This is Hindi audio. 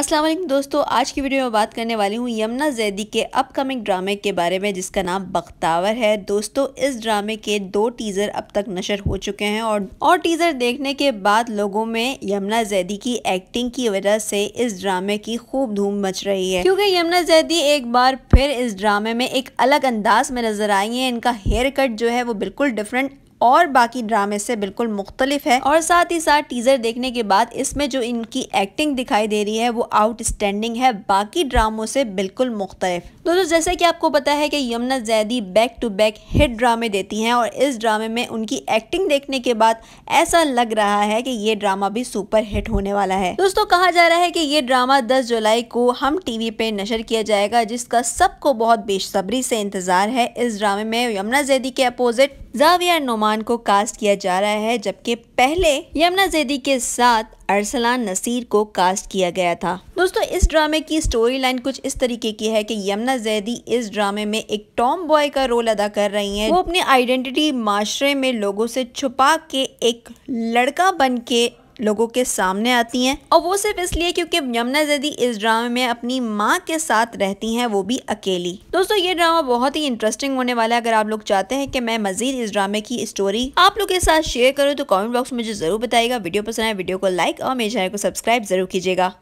असलम दोस्तों आज की वीडियो में बात करने वाली हूँ यमुना जैदी के अपकमिंग ड्रामे के बारे में जिसका नाम बख्तावर है दोस्तों इस ड्रामे के दो टीज़र अब तक नशर हो चुके हैं और और टीज़र देखने के बाद लोगों में यमुना जैदी की एक्टिंग की वजह से इस ड्रामे की खूब धूम मच रही है क्योंकि यमुना जैदी एक बार फिर इस ड्रामे में एक अलग अंदाज में नजर आई है इनका हेयर कट जो है वो बिल्कुल डिफरेंट और बाकी ड्रामे से बिल्कुल मुख्तलिफ है और साथ ही साथ टीज़र देखने के बाद इसमें जो इनकी एक्टिंग दिखाई दे रही है वो आउटस्टैंडिंग है बाकी ड्रामों से बिल्कुल मुख्तलिफ दोस्तों जैसे कि आपको पता है कि Yamuna Zaidi back to back hit ड्रामे देती हैं और इस ड्रामे में उनकी एक्टिंग देखने के बाद ऐसा लग रहा है कि ये ड्रामा भी सुपर हिट होने वाला है दोस्तों कहा जा रहा है कि ये ड्रामा 10 जुलाई को हम टीवी पे नशर किया जाएगा जिसका सबको बहुत बेसब्री से इंतजार है इस ड्रामे में यमुना जैदी के अपोजिट जाविया नोमान को कास्ट किया जा रहा है जबकि पहले यमुना जेदी के साथ अरसलान नसीर को कास्ट किया गया था दोस्तों इस ड्रामे की स्टोरी लाइन कुछ इस तरीके की है कि यमुना जैदी इस ड्रामे में एक टॉम बॉय का रोल अदा कर रही हैं वो अपनी आइडेंटिटी माशरे में लोगों से छुपा के एक लड़का बन के लोगों के सामने आती हैं और वो सिर्फ इसलिए क्योंकि यमुना जैदी इस ड्रामे में अपनी माँ के साथ रहती हैं वो भी अकेली दोस्तों ये ड्रामा बहुत ही इंटरेस्टिंग होने वाला है अगर आप लोग चाहते हैं कि मैं मजीद इस ड्रामे की स्टोरी आप लोग के साथ शेयर करूँ तो कॉमेंट बॉक्स में मुझे जरूर बताएगा वीडियो पसंद आए वीडियो को लाइक और मेरे चैनल को सब्सक्राइब जरूर कीजिएगा